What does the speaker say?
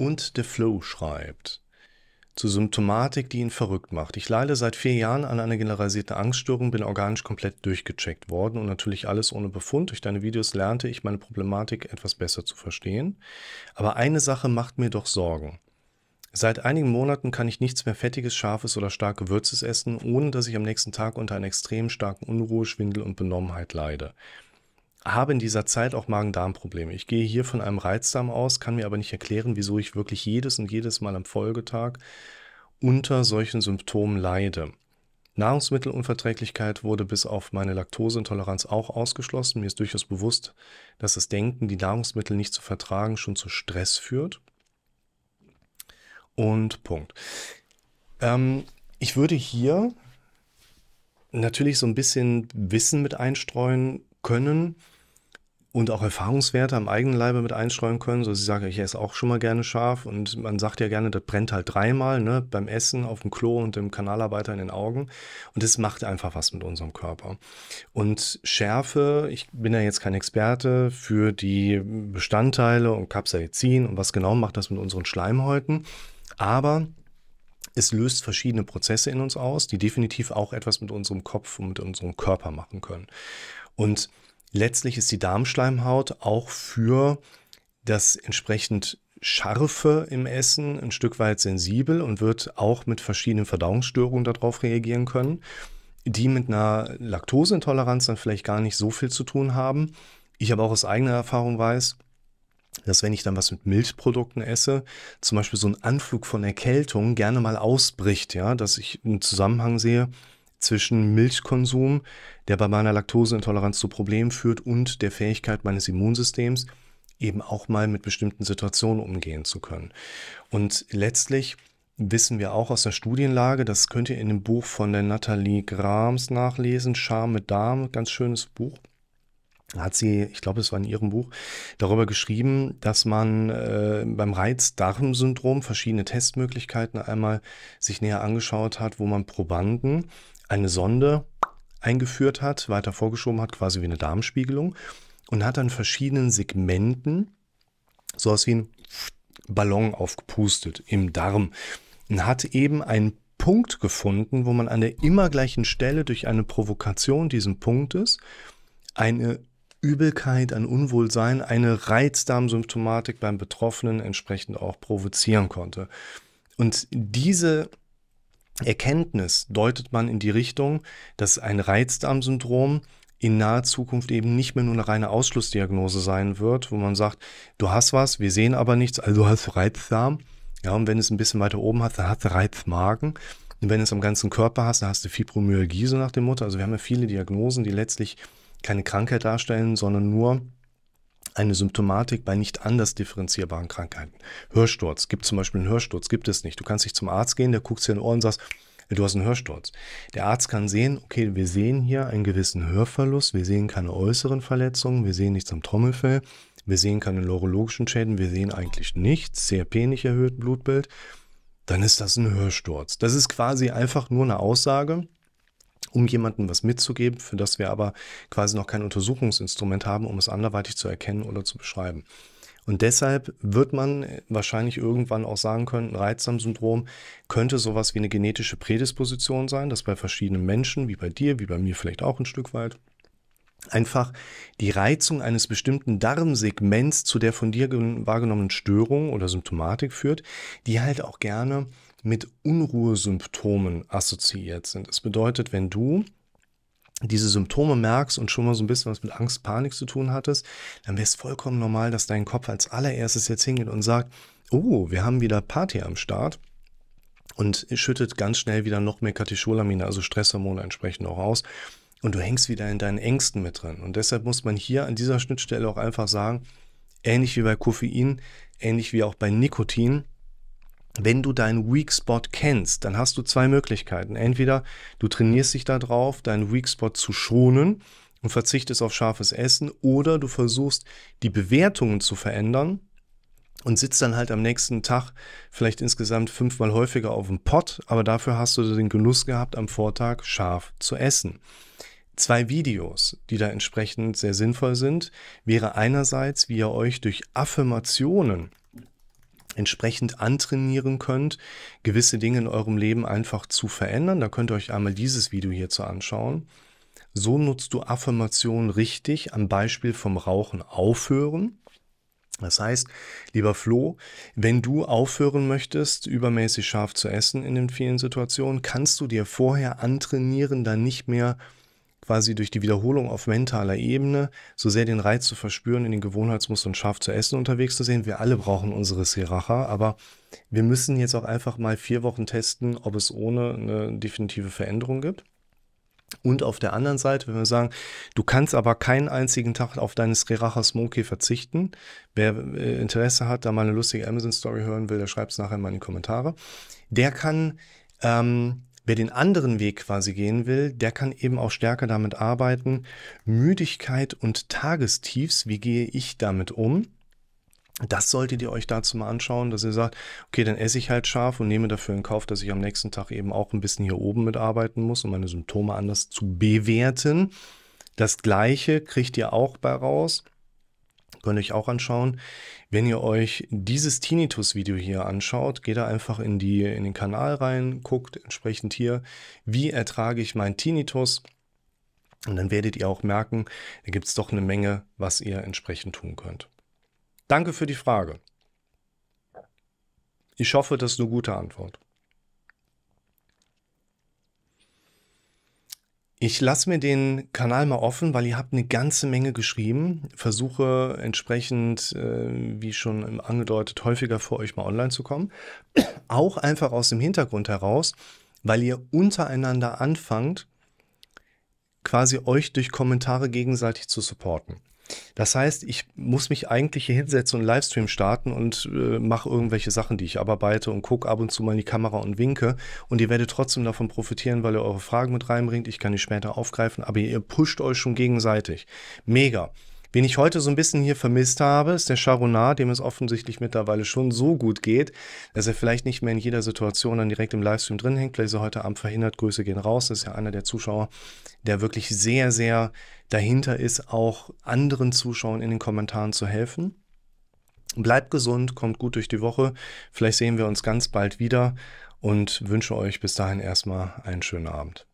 und The Flow schreibt. Zur Symptomatik, die ihn verrückt macht. Ich leide seit vier Jahren an einer generalisierten Angststörung, bin organisch komplett durchgecheckt worden und natürlich alles ohne Befund. Durch deine Videos lernte ich meine Problematik etwas besser zu verstehen. Aber eine Sache macht mir doch Sorgen. Seit einigen Monaten kann ich nichts mehr Fettiges, Scharfes oder stark Gewürzes essen, ohne dass ich am nächsten Tag unter einem extrem starken Unruhe, Schwindel und Benommenheit leide habe in dieser Zeit auch Magen-Darm-Probleme. Ich gehe hier von einem Reizdarm aus, kann mir aber nicht erklären, wieso ich wirklich jedes und jedes Mal am Folgetag unter solchen Symptomen leide. Nahrungsmittelunverträglichkeit wurde bis auf meine Laktoseintoleranz auch ausgeschlossen. Mir ist durchaus bewusst, dass das Denken, die Nahrungsmittel nicht zu vertragen, schon zu Stress führt. Und Punkt. Ähm, ich würde hier natürlich so ein bisschen Wissen mit einstreuen können, und auch Erfahrungswerte am eigenen Leibe mit einstreuen können. So, sie sagen, ich esse auch schon mal gerne scharf und man sagt ja gerne, das brennt halt dreimal, ne, beim Essen, auf dem Klo und dem Kanalarbeiter in den Augen. Und das macht einfach was mit unserem Körper. Und Schärfe, ich bin ja jetzt kein Experte für die Bestandteile und Capsaicin und was genau macht das mit unseren Schleimhäuten. Aber es löst verschiedene Prozesse in uns aus, die definitiv auch etwas mit unserem Kopf und mit unserem Körper machen können. Und Letztlich ist die Darmschleimhaut auch für das entsprechend Scharfe im Essen ein Stück weit sensibel und wird auch mit verschiedenen Verdauungsstörungen darauf reagieren können, die mit einer Laktoseintoleranz dann vielleicht gar nicht so viel zu tun haben. Ich aber auch aus eigener Erfahrung weiß, dass wenn ich dann was mit Milchprodukten esse, zum Beispiel so ein Anflug von Erkältung gerne mal ausbricht, ja, dass ich einen Zusammenhang sehe zwischen Milchkonsum, der bei meiner Laktoseintoleranz zu Problemen führt, und der Fähigkeit meines Immunsystems, eben auch mal mit bestimmten Situationen umgehen zu können. Und letztlich wissen wir auch aus der Studienlage, das könnt ihr in dem Buch von der Nathalie Grams nachlesen, Scham mit Darm, ganz schönes Buch. Hat sie, ich glaube, es war in ihrem Buch, darüber geschrieben, dass man äh, beim Reizdarmsyndrom verschiedene Testmöglichkeiten einmal sich näher angeschaut hat, wo man Probanden eine Sonde eingeführt hat, weiter vorgeschoben hat, quasi wie eine Darmspiegelung und hat an verschiedenen Segmenten sowas wie ein Ballon aufgepustet im Darm und hat eben einen Punkt gefunden, wo man an der immer gleichen Stelle durch eine Provokation diesen Punktes eine Übelkeit, ein Unwohlsein, eine Reizdarmsymptomatik beim Betroffenen entsprechend auch provozieren konnte. Und diese Erkenntnis deutet man in die Richtung, dass ein Reizdarmsyndrom in naher Zukunft eben nicht mehr nur eine reine Ausschlussdiagnose sein wird, wo man sagt, du hast was, wir sehen aber nichts, also hast du Reizdarm. Ja, und wenn es ein bisschen weiter oben hast, dann hast du Reizmagen. Und wenn es am ganzen Körper hast, dann hast du Fibromyalgie, so nach dem Motto. Also wir haben ja viele Diagnosen, die letztlich keine Krankheit darstellen, sondern nur eine Symptomatik bei nicht anders differenzierbaren Krankheiten. Hörsturz, gibt zum Beispiel einen Hörsturz, gibt es nicht. Du kannst nicht zum Arzt gehen, der guckt dir in den Ohren und sagt, äh, du hast einen Hörsturz. Der Arzt kann sehen, okay, wir sehen hier einen gewissen Hörverlust, wir sehen keine äußeren Verletzungen, wir sehen nichts am Trommelfell, wir sehen keine neurologischen Schäden, wir sehen eigentlich nichts, CRP nicht erhöht, Blutbild, dann ist das ein Hörsturz. Das ist quasi einfach nur eine Aussage, um jemandem was mitzugeben, für das wir aber quasi noch kein Untersuchungsinstrument haben, um es anderweitig zu erkennen oder zu beschreiben. Und deshalb wird man wahrscheinlich irgendwann auch sagen können, Reizdarmsyndrom könnte sowas wie eine genetische Prädisposition sein, dass bei verschiedenen Menschen, wie bei dir, wie bei mir vielleicht auch ein Stück weit, einfach die Reizung eines bestimmten Darmsegments zu der von dir wahrgenommenen Störung oder Symptomatik führt, die halt auch gerne mit Unruhesymptomen assoziiert sind. Das bedeutet, wenn du diese Symptome merkst und schon mal so ein bisschen was mit Angst, Panik zu tun hattest, dann wäre es vollkommen normal, dass dein Kopf als allererstes jetzt hingeht und sagt, oh, wir haben wieder Party am Start und schüttet ganz schnell wieder noch mehr Katecholamine, also Stresshormone entsprechend auch aus. Und du hängst wieder in deinen Ängsten mit drin. Und deshalb muss man hier an dieser Schnittstelle auch einfach sagen, ähnlich wie bei Koffein, ähnlich wie auch bei Nikotin, wenn du deinen Weak Spot kennst, dann hast du zwei Möglichkeiten. Entweder du trainierst dich darauf, deinen Weak Spot zu schonen und verzichtest auf scharfes Essen, oder du versuchst, die Bewertungen zu verändern und sitzt dann halt am nächsten Tag vielleicht insgesamt fünfmal häufiger auf dem Pott, aber dafür hast du den Genuss gehabt, am Vortag scharf zu essen. Zwei Videos, die da entsprechend sehr sinnvoll sind, wäre einerseits, wie ihr euch durch Affirmationen entsprechend antrainieren könnt, gewisse Dinge in eurem Leben einfach zu verändern. Da könnt ihr euch einmal dieses Video hierzu anschauen. So nutzt du Affirmationen richtig am Beispiel vom Rauchen aufhören. Das heißt, lieber Flo, wenn du aufhören möchtest, übermäßig scharf zu essen in den vielen Situationen, kannst du dir vorher antrainieren, dann nicht mehr äh, quasi durch die Wiederholung auf mentaler Ebene so sehr den Reiz zu verspüren, in den Gewohnheitsmustern scharf zu essen unterwegs zu sehen. Wir alle brauchen unsere Sriracha, aber wir müssen jetzt auch einfach mal vier Wochen testen, ob es ohne eine definitive Veränderung gibt. Und auf der anderen Seite, wenn wir sagen, du kannst aber keinen einzigen Tag auf deine Sriracha Smoky verzichten. Wer äh, Interesse hat, da mal eine lustige Amazon-Story hören will, der schreibt es nachher mal in die Kommentare. Der kann ähm, Wer den anderen Weg quasi gehen will, der kann eben auch stärker damit arbeiten. Müdigkeit und Tagestiefs, wie gehe ich damit um? Das solltet ihr euch dazu mal anschauen, dass ihr sagt, okay, dann esse ich halt scharf und nehme dafür in Kauf, dass ich am nächsten Tag eben auch ein bisschen hier oben mitarbeiten muss, um meine Symptome anders zu bewerten. Das gleiche kriegt ihr auch bei raus Könnt ihr euch auch anschauen. Wenn ihr euch dieses Tinnitus-Video hier anschaut, geht da einfach in, die, in den Kanal rein, guckt entsprechend hier, wie ertrage ich meinen Tinnitus. Und dann werdet ihr auch merken, da gibt es doch eine Menge, was ihr entsprechend tun könnt. Danke für die Frage. Ich hoffe, das ist eine gute Antwort. Ich lasse mir den Kanal mal offen, weil ihr habt eine ganze Menge geschrieben. Versuche entsprechend, äh, wie schon angedeutet, häufiger vor euch mal online zu kommen. Auch einfach aus dem Hintergrund heraus, weil ihr untereinander anfangt, quasi euch durch Kommentare gegenseitig zu supporten. Das heißt, ich muss mich eigentlich hier hinsetzen und einen Livestream starten und äh, mache irgendwelche Sachen, die ich abarbeite und gucke ab und zu mal in die Kamera und winke. Und ihr werdet trotzdem davon profitieren, weil ihr eure Fragen mit reinbringt. Ich kann die später aufgreifen, aber ihr pusht euch schon gegenseitig. Mega. Wen ich heute so ein bisschen hier vermisst habe, ist der Charonard, dem es offensichtlich mittlerweile schon so gut geht, dass er vielleicht nicht mehr in jeder Situation dann direkt im Livestream drin hängt. Vielleicht ist er heute Abend verhindert. Grüße gehen raus. Das ist ja einer der Zuschauer, der wirklich sehr, sehr dahinter ist, auch anderen Zuschauern in den Kommentaren zu helfen. Bleibt gesund, kommt gut durch die Woche. Vielleicht sehen wir uns ganz bald wieder und wünsche euch bis dahin erstmal einen schönen Abend.